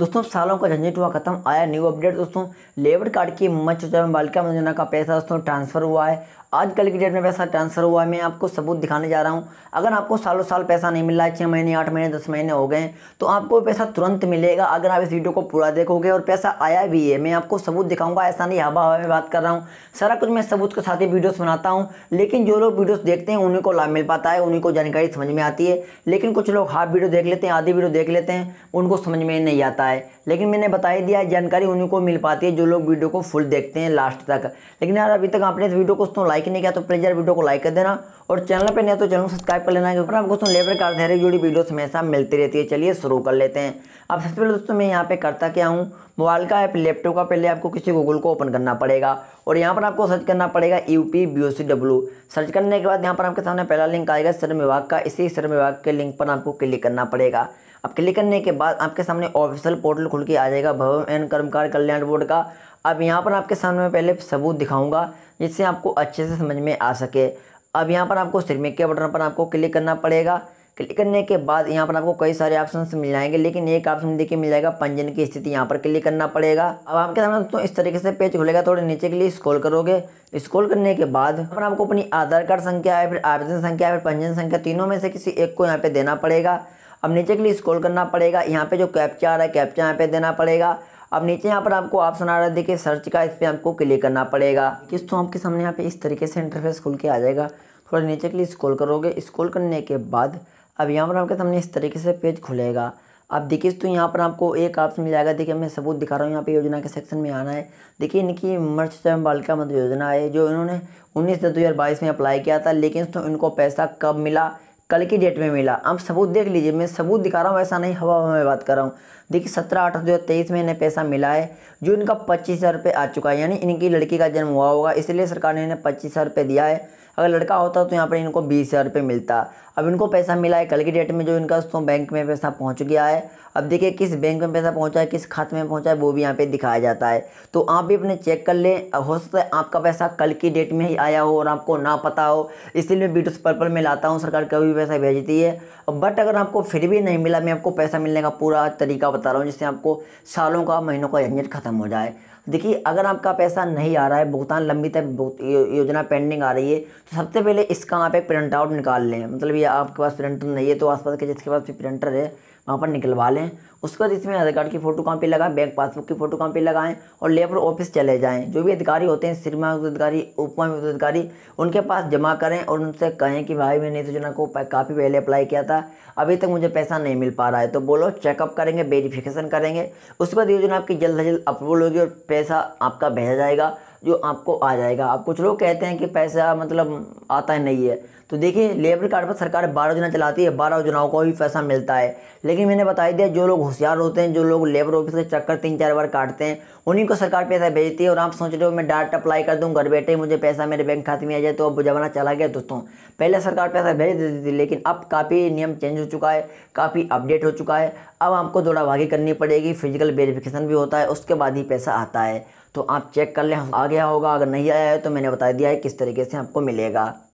दोस्तों सालों का झंझट हुआ खत्म आया न्यू अपडेट दोस्तों लेबर कार्ड की मच में बालिका योजना का पैसा दोस्तों ट्रांसफर हुआ है आजकल की डेट में पैसा ट्रांसफर हुआ है मैं आपको सबूत दिखाने जा रहा हूँ अगर आपको सालों साल पैसा नहीं मिल रहा है छः महीने आठ महीने दस महीने हो गए तो आपको पैसा तुरंत मिलेगा अगर आप इस वीडियो को पूरा देखोगे और पैसा आया भी है मैं आपको सबूत दिखाऊंगा ऐसा नहीं हवा हवा में बात कर रहा हूँ सारा कुछ मैं सबूत के साथ ही वीडियोज़ बनाता हूँ लेकिन जो लोग वीडियोज़ देखते हैं उन्हीं को लाभ मिल पाता है उन्हीं को जानकारी समझ में आती है लेकिन कुछ लोग हाफ वीडियो देख लेते हैं आधी वीडियो देख लेते हैं उनको समझ में नहीं आता है लेकिन मैंने बता ही दिया है जानकारी उन्हीं को मिल पाती है जो लोग वीडियो को फुल देखते हैं लास्ट तक लेकिन यार अभी तक आपने इस वीडियो को दोस्तों लाइक नहीं किया तो प्लीज़ यार वीडियो को लाइक कर देना और चैनल पर नहीं तो चैनल सब्सक्राइब कर लेना क्योंकि आपको दोस्तों लेबर कार्ड धैर्य जुड़ी वीडियो हमेशा मिलती रहती है चलिए शुरू कर लेते हैं अब सबसे पहले दोस्तों मैं यहाँ पे करता क्या हूँ मोबाइल का ऐप लैपटॉप का पहले आपको किसी गूगल को ओपन करना पड़ेगा और यहाँ पर आपको सर्च करना पड़ेगा U P B O C W search करने के बाद यहाँ पर आपके सामने पहला लिंक आएगा श्रम विभाग का इसी श्रम विभाग के लिंक पर आपको क्लिक करना पड़ेगा अब क्लिक करने के बाद आपके सामने ऑफिशियल ऑफिशियल पोर्टल खुल के आ जाएगा भवन एंड कर्मकार कल्याण बोर्ड का अब यहाँ पर आपके सामने मैं पहले सबूत दिखाऊंगा जिससे आपको अच्छे से समझ में आ सके अब यहाँ पर आपको सिरमिक के बटन पर आपको क्लिक करना पड़ेगा क्लिक करने के बाद यहाँ पर आपको कई सारे ऑप्शन मिल जाएंगे लेकिन एक ऑप्शन देखिए मिल जाएगा पंजीयन की स्थिति यहाँ पर क्लिक करना पड़ेगा अब आपके सामने दोस्तों इस तरीके से पेज खुलेगा थोड़े नीचे के लिए स्क्रॉल करोगे स्क्रॉल करने के बाद पर आपको अपनी आधार कार्ड संख्या या फिर आवेदन संख्या या फिर पंजीयन संख्या तीनों में से किसी एक को यहाँ पे देना पड़ेगा अब नीचे के लिए स्क्रॉल करना पड़ेगा यहाँ पे जो कैप्चा आ रहा है कैप्चा यहाँ पे देना पड़ेगा अब नीचे यहाँ पर आपको ऑप्शन आ रहा है देखिए सर्च का इस पर आपको क्लिक करना पड़ेगा किस तो आपके सामने यहाँ पे इस तरीके से इंटरफेस खुल के आ जाएगा थोड़ा नीचे के लिए स्क्रॉल करोगे स्क्रॉल करने के बाद अब यहाँ पर आपके सामने इस तरीके से पेज खुलेगा अब देखिए तो यहाँ पर आपको एक ऑप्शन मिल जाएगा देखिए मैं सबूत दिखा रहा हूँ यहाँ पे योजना के सेक्शन में आना है देखिए इनकी मत्स्य बालिका मध्य योजना है जो इन्होंने उन्नीस दस दो हज़ार बाईस में अप्लाई किया था लेकिन तो इनको पैसा कब मिला कल की डेट में मिला अब सबूत देख लीजिए मैं सबूत दिखा रहा हूँ ऐसा नहीं हवा हवा में बात कर रहा हूँ देखिए सत्रह आठ दो तेईस में इन्हें पैसा मिला है जो इनका पच्चीस हज़ार रुपये आ चुका है यानी इनकी लड़की का जन्म हुआ होगा इसलिए सरकार ने इन्हें पच्चीस हज़ार रुपये दिया है अगर लड़का होता तो यहाँ पर इनको बीस हज़ार रुपये मिलता अब इनको पैसा मिला है कल की डेट में जो इनका तो बैंक में पैसा पहुँच गया है अब देखिए किस बैंक में पैसा पहुँचा है किस खाते में पहुँचा है वो भी यहाँ पर दिखाया जाता है तो आप भी अपने चेक कर लें हो सकता है आपका पैसा कल की डेट में ही आया हो और आपको ना पता हो इसलिए मैं बीटूस पर्पल में लाता हूँ सरकार कभी भी पैसा भेजती है बट अगर आपको फिर भी नहीं मिला मैं आपको पैसा मिलने का पूरा तरीका बता रहा हूँ जिससे आपको सालों का महीनों का झंझट ख़त्म हो जाए देखिए अगर आपका पैसा नहीं आ रहा है भुगतान लंबी तक योजना पेंडिंग आ रही है तो सबसे पहले इसका आप एक प्रिंट आउट निकाल लें मतलब ये आपके पास प्रिंटर नहीं है तो आसपास के जिसके पास प्रिंटर है वहाँ पर निकलवा लें उसके बाद इसमें आधार कार्ड की फोटो कापी लगाएं बैंक पासबुक की फोटो कापी लगाएं और लेबर ऑफिस चले जाएं जो भी अधिकारी होते हैं सिरमा अधिकारी उपमा अधिकारी उनके पास जमा करें और उनसे कहें कि भाई मैंने इस योजना को काफ़ी पहले अप्लाई किया था अभी तक मुझे पैसा नहीं मिल पा रहा है तो बोलो चेकअप करेंगे वेरीफिकेशन करेंगे उसके बाद योजना आपकी जल्द से जल्द अप्रूवल होगी और पैसा आपका भेजा जाएगा जो आपको आ जाएगा आप कुछ लोग कहते हैं कि पैसा मतलब आता है नहीं है तो देखिए लेबर कार्ड पर सरकार बारह योजना चलाती है बारह योजनाओं को भी पैसा मिलता है लेकिन मैंने बता दिया जो लोग होशियार होते हैं जो लोग लेबर ऑफिस के चक्कर तीन चार बार काटते हैं उन्हीं को सरकार पैसा भेजती है और आप सोच रहे हो मैं डायरेक्ट अप्लाई कर दूँ घर बैठे मुझे पैसा मेरे बैंक खाते में आ जाए तो अब जमाना चला गया दोस्तों पहले सरकार पैसा भेज देती थी लेकिन अब काफ़ी नियम चेंज हो चुका है काफ़ी अपडेट हो चुका है अब आपको दौड़ा भागी करनी पड़ेगी फिजिकल वेरिफिकेशन भी होता है उसके बाद ही पैसा आता है तो आप चेक कर लें आ गया होगा अगर नहीं आया है तो मैंने बता दिया है किस तरीके से आपको मिलेगा